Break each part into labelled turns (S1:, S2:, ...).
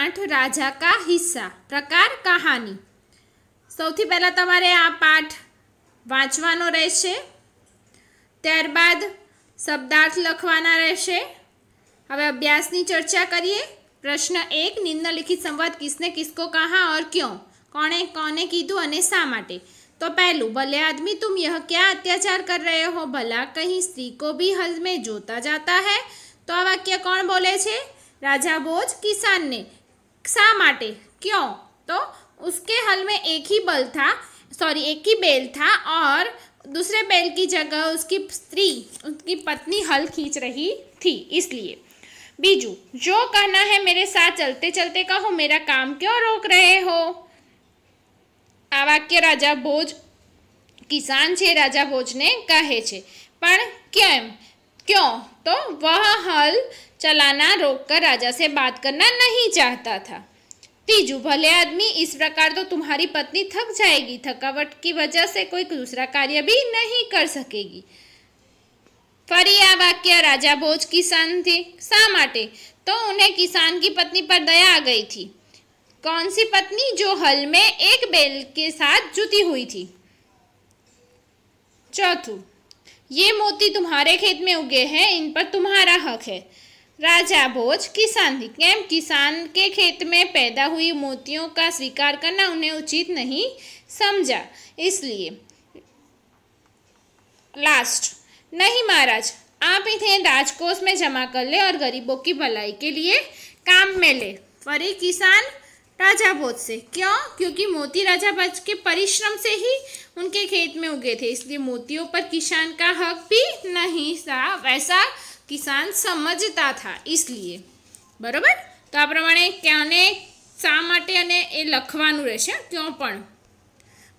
S1: आठ राजा का हिस्सा प्रकार कहानी सौ पहला तेरे आ पाठ वाँचवा रह त्यारबाद शब्दार्थ लखवा रहे हमें अभ्यास की चर्चा करिए प्रश्न एक निम्नलिखित संवाद किसने किसको कहा और क्यों कौने कौने कीधु शाटे तो पहलू भले आदमी तुम यह क्या अत्याचार कर रहे हो भला कहीं स्त्री को भी हल में जोता जाता है तो आ वाक्य कौन बोले छे? राजा बोझ किसान ने શા क्यों तो उसके हल में एक ही बल था सॉरी एक ही बैल था और दूसरे बैल की जगह उसकी स्त्री उसकी पत्नी हल खींच रही थी इसलिए बीजू जो कहना है मेरे साथ चलते चलते कहो मेरा काम क्यों रोक रहे हो आवाक्य राजा भोज किसान छे राजा भोज ने कहे छे पर क्यों क्यों तो वह हल चलाना रोककर राजा से बात करना नहीं चाहता था तीजू भले आदमी इस प्रकार तो तुम्हारी पत्नी थक जाएगी थकावट की वजह से कोई दूसरा कार्य भी नहीं कर सकेगी ફરી આ વાક્ય રાજા ભોજ કિસાનથી શા માટે તો ઉन्हें કિસાન કી પત્ની પર દયા આ ગઈ कौन सी पत्नी जो हल में एक बैल के साथ जुती हुई थी चौथू ये मोती तुम्हारे खेत में उगे हैं इन पर तुम्हारा हक है राजा भोज किसान कैम किसान के खेत में पैदा हुई मोतियों का स्वीकार करना उन्हें उचित नहीं समझा इसलिए लास्ट नहीं महाराज आप इन्हें राजकोष में जमा कर ले और गरीबों की भलाई के लिए काम में ले परी किसान राजा भोज से क्यों क्योंकि मोती राजा भोज के परिश्रम से ही उनके खेत में उगे थे इसलिए मोतियों पर किसान का हक भी नहीं था वैसा किसान समझता था इसलिए बराबर तो આ प्रमाण क्या શા लखवा रह क्यों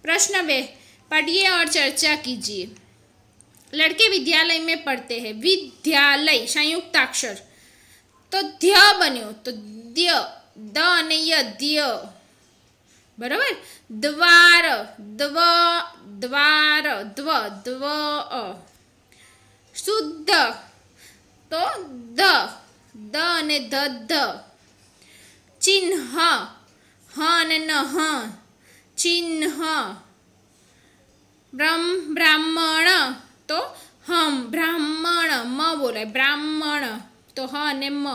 S1: प्रश्न बे पढ़िए और चर्चा कीजिए लड़के विद्यालय में पढ़ते हैं विद्यालय संयुक्त अक्षर तो ध्य बनो तो द्य द બરાબર દ્વાર દ્વ દ્વાર દ્વ દ્વ શુદ્ધ તો દ દ અને ધ ધ ચિહ્ન હ અને ન હ ચિહ્ન બ્રહ્મ બ્રાહ્મણ તો હમ બ્રાહ્મણ મ બોલાય બ્રાહ્મણ તો હ અને મ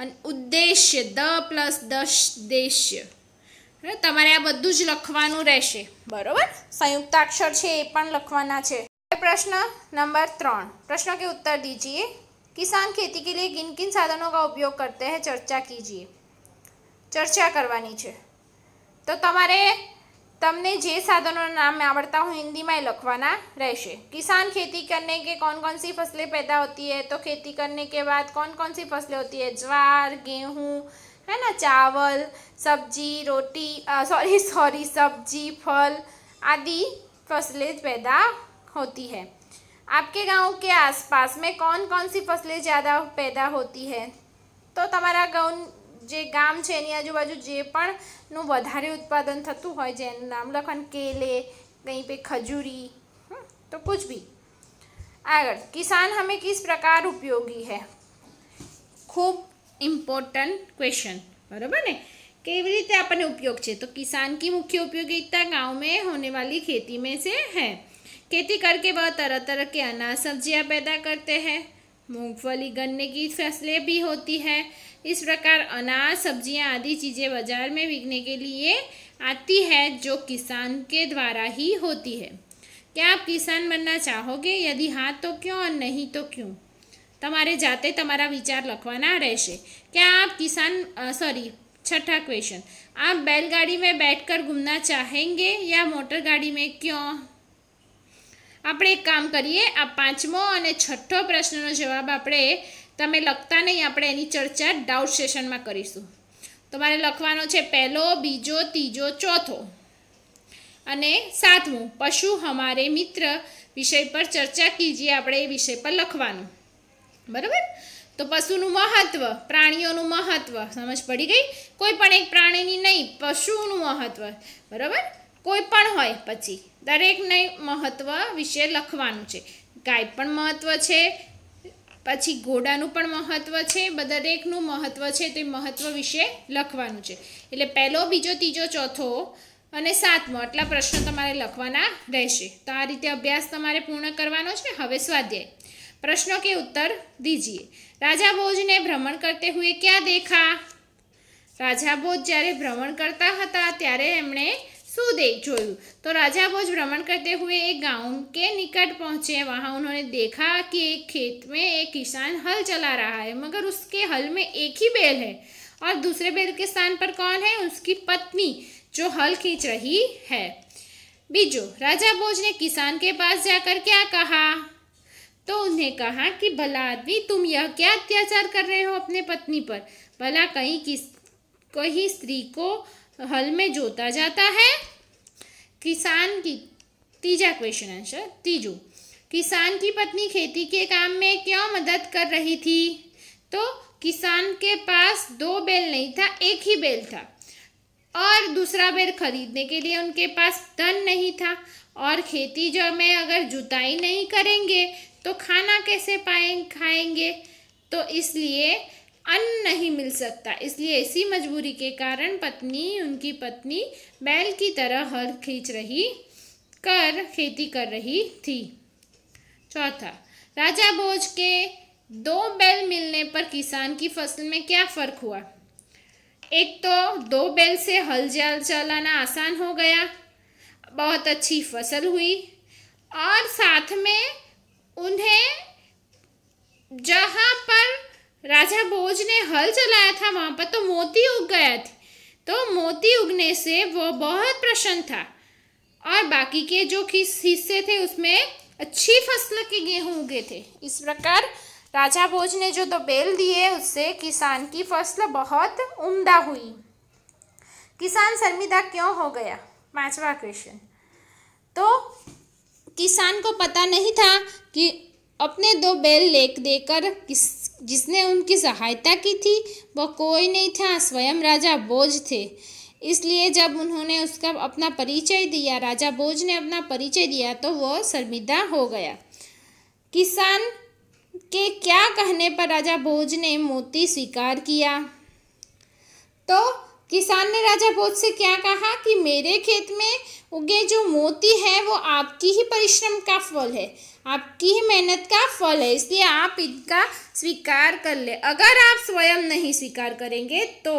S1: અને ઉદ્દેશ્ય દ પ્લસ દશ દેશ્ય તમારે આ બધું જ લખવાનું રહેશે બરોબર સંયુક્તાક્ષર છે એ પણ લખવાના છે પ્રશ્ન નંબર ત્રણ प्रश्न के उत्तर दीजिए किसान खेती के लिए किन किन साधनों का उपयोग करते हैं चर्चा कीजिए ચર્ચા કરવાની છે તો તમારે તમને જે સાધનોના નામ આવડતા હોય હિન્દીમાં એ લખવાના રહેશે કિસાન खेती करने के कौन कौन सी फसलें पैदा होती है तो खेती करने के बाद कौन कौन सी फसलें होती है ज्वार गेहूँ है ना चावल सब्जी रोटी सॉरी सॉरी सब्जी फल आदि फसलें पैदा होती है आपके गांव के आसपास में कौन कौन सी फसलें ज़्यादा पैदा होती है तो તમારા गाँव જે गाम છે आजूबाजू આજુબાજુ જે પણનું વધારે ઉત્પાદન થતું હોય જેનું નામ લખન કેલે કहीं पे खजूरी तो कुछ भी आगर किसान हमें किस प्रकार उपयोगी है खूब इम्पोर्टंट क्वेश्चन बराबर ने कई रीते अपने उपयोग है तो किसान की मुख्य उपयोगिता गाँव में होने वाली खेती में से है खेती करके वह तरह तरह के अनाज सब्जियां पैदा करते हैं मूंगफली गन्ने की फसलें भी होती है इस प्रकार अनाज सब्जियां आदि चीज़ें बाजार में बिकने के लिए आती है जो किसान के द्वारा ही होती है क्या आप किसान बनना चाहोगे यदि हाँ तो क्यों और नहीं तो क्यों તમારે જાતે તમારા વિચાર લખવાના રહેશે કે આપ કિસાન સોરી છઠ્ઠા ક્વેશ્ચન आप बैलगाड़ी બેઠ કર ઘૂમના ચાહેંગે યા मोटर गाड़ी में क्यों આપણે એક કામ કરીએ આ પાંચમો અને છઠ્ઠો પ્રશ્નનો જવાબ આપણે તમે લખતા નહીં આપણે એની ચર્ચા ડાઉટ સેશનમાં કરીશું તમારે લખવાનો છે પહેલો બીજો ત્રીજો ચોથો અને સાતમું પશુ હમારે મિત્ર વિષય પર ચર્ચા કીજીએ આપણે એ વિષય પર લખવાનું બરાબર તો પશુનું મહત્વ પ્રાણીઓનું મહત્વ સમજ પડી ગઈ કોઈ પણ એક પ્રાણીની નહીં પશુનું મહત્વ બરાબર કોઈ પણ હોય પછી દરેકને મહત્વ વિશે લખવાનું છે ગાય પણ મહત્વ છે પછી ઘોડાનું પણ મહત્વ છે દરેકનું મહત્વ છે તે મહત્વ વિશે લખવાનું છે એટલે પહેલો બીજો ત્રીજો ચોથો અને સાતમો આટલા પ્રશ્નો તમારે લખવાના રહેશે તો આ રીતે અભ્યાસ તમારે પૂર્ણ કરવાનો છે હવે સ્વાધ્યાય प्रश्नों के उत्तर दीजिए राजा भोज ने भ्रमण करते हुए क्या देखा राजा ભોજ જ્યારે भ्रमण करता था तेरे एमने शू દે જોયું तो राजा ભોज भ्रमण करते हुए एक गांव के निकट पहुंचे वहां उन्होंने देखा कि एक खेत में एक किसान हल चला रहा है मगर उसके हल में एक ही बैल है और दूसरे बैल के स्थान पर कौन है उसकी पत्नी जो हल खींच रही है बीजो राजा भोज ने किसान के पास जाकर क्या कहा तो उन्हें कहा कि भला आदमी तुम यह क्या अत्याचार कर रहे हो अपने पत्नी पर भला कहीं किस कहीं स्त्री को हल में जोता जाता है किसान की तीजा क्वेश्चन आंसर तीजू किसान की पत्नी खेती के काम में क्यों मदद कर रही थी तो किसान के पास दो बैल नहीं था एक ही बैल था और दूसरा बैल खरीदने के लिए उनके पास धन नहीं था और खेती जो में अगर जुताई नहीं करेंगे तो खाना कैसे पाए खाएंगे तो इसलिए अन्न नहीं मिल सकता इसलिए इसी मजबूरी के कारण पत्नी उनकी पत्नी बैल की तरह हल खींच रही कर खेती कर रही थी चौथा राजा भोज के दो बैल मिलने पर किसान की फसल में क्या फर्क हुआ एक तो दो बैल से हल जल चलाना आसान हो गया बहुत अच्छी फसल हुई और साथ में उन्हें जहाँ पर राजा भोज ने हल चलाया था वहाँ पर तो मोती उग गया थी तो मोती उगने से वो बहुत प्रसन्न था और बाकी के जो हिस्से थे उसमें अच्छी फसल के गेहूँ उगे थे इस प्रकार राजा भोज ने जो दो बेल दिए उससे किसान की फसल बहुत उम्दा हुई किसान शर्मिदा क्यों हो गया पांचवा क्वेश्चन तो किसान को पता नहीं था कि अपने दो बैल लेक देकर किस जिसने उनकी सहायता की थी वह कोई नहीं था स्वयं राजा बोझ थे इसलिए जब उन्होंने उसका अपना परिचय दिया राजा बोझ ने अपना परिचय दिया तो वह शर्मिंदा हो गया किसान के क्या कहने पर राजा भोज ने मोती स्वीकार किया तो किसान ने राजा भोज से क्या कहा कि मेरे खेत में उगे जो मोती है वो आपकी ही परिश्रम का फल है आपकी ही मेहनत का फल है इसलिए आप इनका स्वीकार कर ले अगर आप स्वयं नहीं स्वीकार करेंगे तो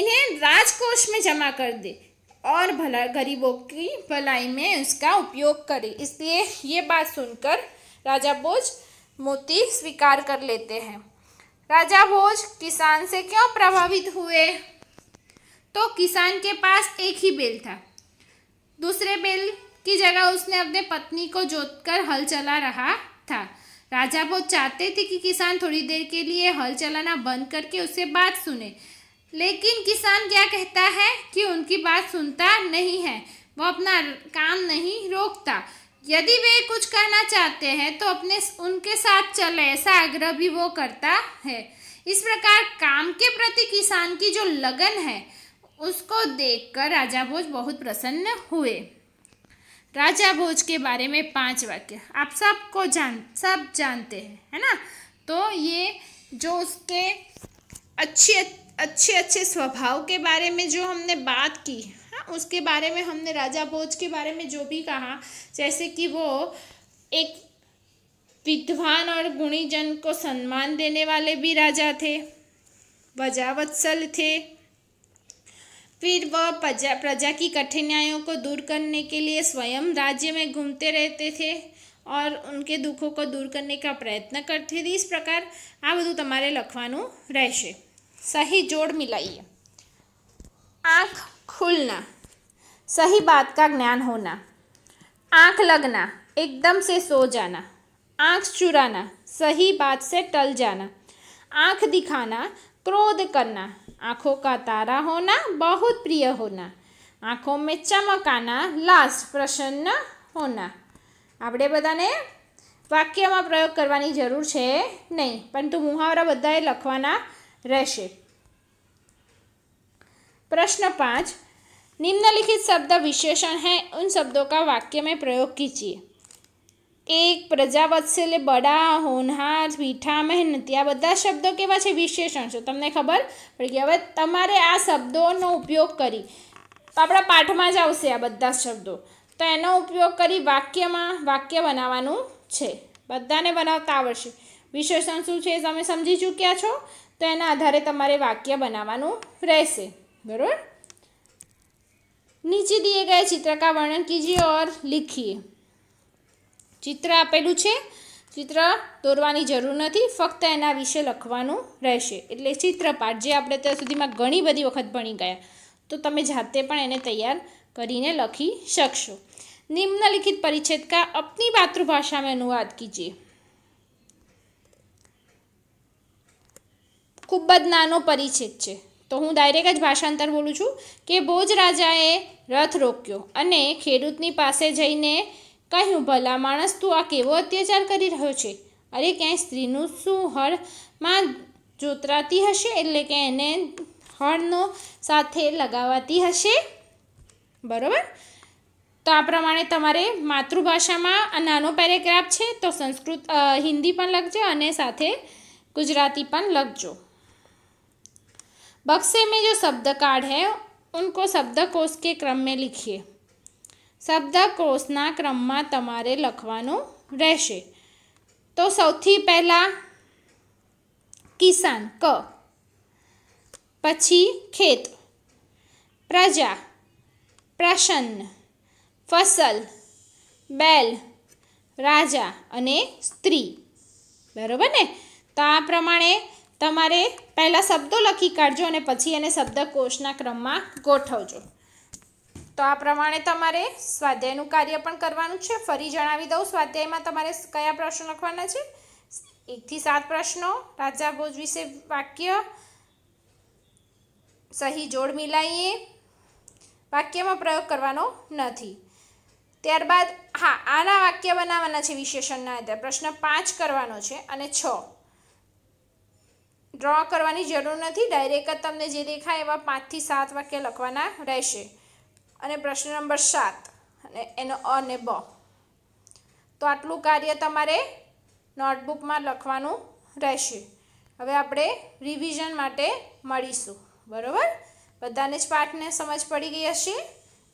S1: इन्हें राजकोष में जमा कर दे और भला गरीबों की भलाई में उसका उपयोग करें इसलिए ये बात सुनकर राजा भोज मोती स्वीकार कर लेते हैं राजा भोज किसान से क्यों प्रभावित हुए तो किसान के पास एक ही बैल था दूसरे बैल की जगह उसने अपने पत्नी को जोतकर हल चला रहा था राजा बहुत चाहते थे कि किसान थोड़ी देर के लिए हल चलाना बंद करके उससे बात सुने लेकिन किसान क्या कहता है कि उनकी बात सुनता नहीं है वो अपना काम नहीं रोकता यदि वे कुछ कहना चाहते हैं तो अपने उनके साथ चले ऐसा आग्रह भी वो करता है इस प्रकार काम के प्रति किसान की जो लगन है उसको देखकर राजा भोज बहुत प्रसन्न हुए राजा भोज के बारे में पांच वाक्य आप सबको जान सब जानते हैं है ना तो ये जो उसके अच्छे अच्छे अच्छे स्वभाव के बारे में जो हमने बात की है हाँ, उसके बारे में हमने राजा भोज के बारे में जो भी कहा जैसे कि वो एक विद्वान और गुणीजन को सम्मान देने वाले भी राजा थे वजावत्सल थे फिर वह प्रजा प्रजा की कठिनाइयों को दूर करने के लिए स्वयं राज्य में घूमते रहते थे और उनके दुखों को दूर करने का प्रयत्न करते હતી इस प्रकार आ बधु તમારે લખવાનું રહેશે सही जोड़ मिलाइए आँख खुलना सही बात का ज्ञान होना आँख लगना एकदम से सो जाना आँख चुराना सही बात से टल जाना आंख दिखाना क्रोध करना आँखों का तारा होना बहुत प्रिय होना आँखों में चमक आना लास्ट प्रसन्न होना आप बदा ने वाक्य में प्रयोग करने की जरूर है नहीं परंतु मुहावरा बदाए लखवा रह प्रश्न पांच निम्नलिखित शब्द विशेषण है उन शब्दों का वाक्य में प्रयोग कीजिए કે પ્રજાવત્સલ્ય બડા હોનહાર પીઠા મહેનતી આ બધા શબ્દો કેવા છે વિશેષણ છે તમને ખબર પડી ગઈ હવે તમારે આ શબ્દોનો ઉપયોગ કરી તો આપણા પાઠમાં જ આવશે આ બધા શબ્દો તો એનો ઉપયોગ કરી વાક્યમાં વાક્ય બનાવવાનું છે બધાને બનાવતા આવડશે વિશેષણ શું છે તમે સમજી ચૂક્યા છો તો એના આધારે તમારે વાક્ય બનાવવાનું રહેશે બરાબર નીચે દિએ ગયા ચિત્ર કા વર્ણન કીજીએ ઓર લિખીએ ચિત્ર આપેલું છે ચિત્ર દોરવાની જરૂર નથી ફક્ત એના વિશે લખવાનું રહેશે એટલે ચિત્રપાઠ જે આપણે ત્યાં સુધીમાં ઘણી બધી વખત ભણી ગયા તો તમે જાતે પણ એને તૈયાર કરીને લખી શકશો નિમ્નલિખિત પરિચ્છેદ કા અપની માતૃભાષામાં અનુવાદ કીજીએ ખૂબ જ નાનો પરિચ્છેદ છે તો હું ડાયરેક્ટ જ ભાષાંતર બોલું છું કે ભોજ રાજાએ રથ રોક્યો અને ખેડૂતની પાસે જઈને કાહી ભલા માણસ તું આ કેવો અત્યાચાર કરી રહ્યો છે અરે કેમ સ્ત્રીનું સુહળ માં જોતરાતી હશે એટલે કે એને હરણો સાથે લગાવાતી હશે બરાબર તો આ પ્રમાણે તમારે मातृભાષામાં આ નાનો પેરેગ્રાફ છે તો સંસ્કૃત હિન્દી પણ લખજો અને સાથે ગુજરાતી પણ લખજો બксеમે જો શબ્દ કાર્ડ હે उनको शब्दकोश के क्रम में लिखिए શબ્દકોષના ક્રમમાં તમારે લખવાનું રહેશે તો સૌથી પહેલાં કિસાન ક પછી ખેત પ્રજા પ્રસન્ન ફસલ બેલ રાજા અને સ્ત્રી બરાબર ને તો આ પ્રમાણે તમારે પહેલાં શબ્દો લખી કાઢજો અને પછી એને શબ્દકોષના ક્રમમાં ગોઠવજો તો આ પ્રમાણે તમારે સ્વાધ્યાયનું કાર્ય પણ કરવાનું છે ફરી જણાવી દઉં સ્વાધ્યાયમાં તમારે કયા પ્રશ્નો લખવાના છે એકથી સાત પ્રશ્નો રાજા ભોજ વિશે વાક્ય સહી જોડ મિલાઈએ વાક્યમાં પ્રયોગ કરવાનો નથી ત્યારબાદ હા આના વાક્ય બનાવવાના છે વિશેષણના આધારે પ્રશ્ન પાંચ કરવાનો છે અને છ ડ્રો કરવાની જરૂર નથી ડાયરેક્ટ જ તમને જે દેખાય એવા પાંચથી સાત વાક્ય લખવાના રહેશે અને પ્રશ્ન નંબર સાત અને એનો અ ને બ તો આટલું કાર્ય તમારે નોટબુકમાં લખવાનું રહેશે હવે આપણે રિવિઝન માટે મળીશું બરાબર બધાને જ પાઠને સમજ પડી ગઈ હશે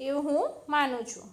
S1: એવું હું માનું છું